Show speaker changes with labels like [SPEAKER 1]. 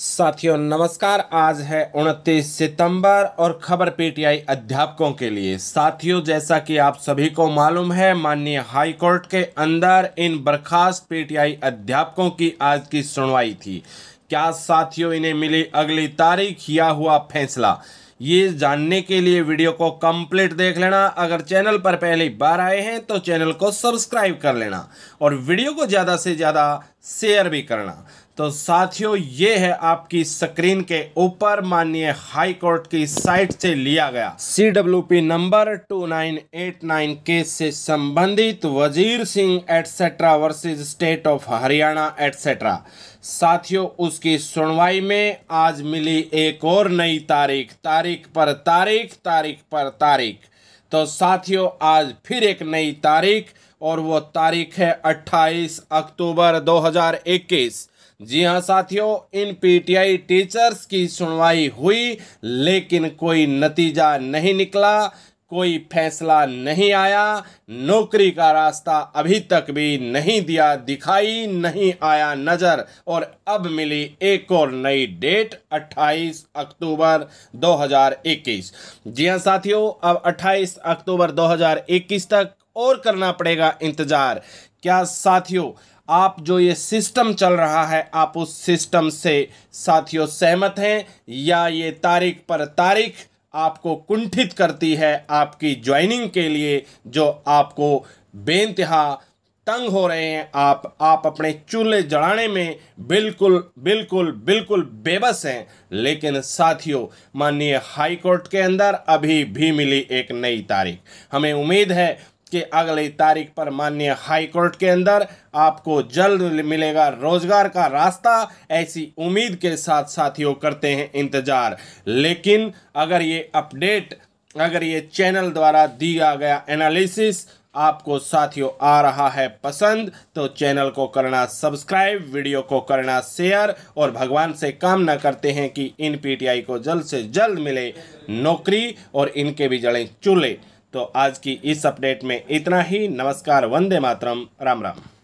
[SPEAKER 1] साथियों नमस्कार आज है 29 सितंबर और खबर पीटीआई अध्यापकों के लिए साथियों जैसा कि आप सभी को मालूम है माननीय हाईकोर्ट के अंदर इन बर्खास्त पीटीआई अध्यापकों की आज की सुनवाई थी क्या साथियों इन्हें मिली अगली तारीख या हुआ फैसला ये जानने के लिए वीडियो को कंप्लीट देख लेना अगर चैनल पर पहली बार आए हैं तो चैनल को सब्सक्राइब कर लेना और वीडियो को ज़्यादा से ज़्यादा शेयर भी करना तो साथियों ये है आपकी स्क्रीन के ऊपर माननीय हाई कोर्ट की साइट से लिया गया C W P number two nine eight nine case से संबंधित Wazir Singh etcetera versus state of Haryana etcetera साथियों उसकी सुनवाई में आज मिली एक और नई तारीख तारीख पर तारीख तारीख पर तारीख तो साथियों आज फिर एक नई तारीख और वो तारीख है 28 अक्टूबर 2021 जी हां साथियों इन पीटीआई टीचर्स की सुनवाई हुई लेकिन कोई नतीजा नहीं निकला कोई फैसला नहीं आया नौकरी का रास्ता अभी तक भी नहीं दिया दिखाई नहीं आया नज़र और अब मिली एक और नई डेट 28 अक्टूबर 2021 जी हां साथियों अब 28 अक्टूबर 2021 तक और करना पड़ेगा इंतज़ार क्या साथियों आप जो ये सिस्टम चल रहा है आप उस सिस्टम से साथियों सहमत हैं या ये तारीख पर तारीख आपको कुंठित करती है आपकी ज्वाइनिंग के लिए जो आपको बेनतहा तंग हो रहे हैं आप आप अपने चूल्हे जलाने में बिल्कुल बिल्कुल बिल्कुल बेबस हैं लेकिन साथियों माननीय हाई कोर्ट के अंदर अभी भी मिली एक नई तारीख हमें उम्मीद है कि अगली तारीख पर माननीय हाईकोर्ट के अंदर आपको जल्द मिलेगा रोजगार का रास्ता ऐसी उम्मीद के साथ साथियों करते हैं इंतज़ार लेकिन अगर ये अपडेट अगर ये चैनल द्वारा दिया गया एनालिसिस आपको साथियों आ रहा है पसंद तो चैनल को करना सब्सक्राइब वीडियो को करना शेयर और भगवान से कामना करते हैं कि इन पीटीआई को जल्द से जल्द मिले नौकरी और इनके भी जड़ें चूल्हे तो आज की इस अपडेट में इतना ही नमस्कार वंदे मातरम राम राम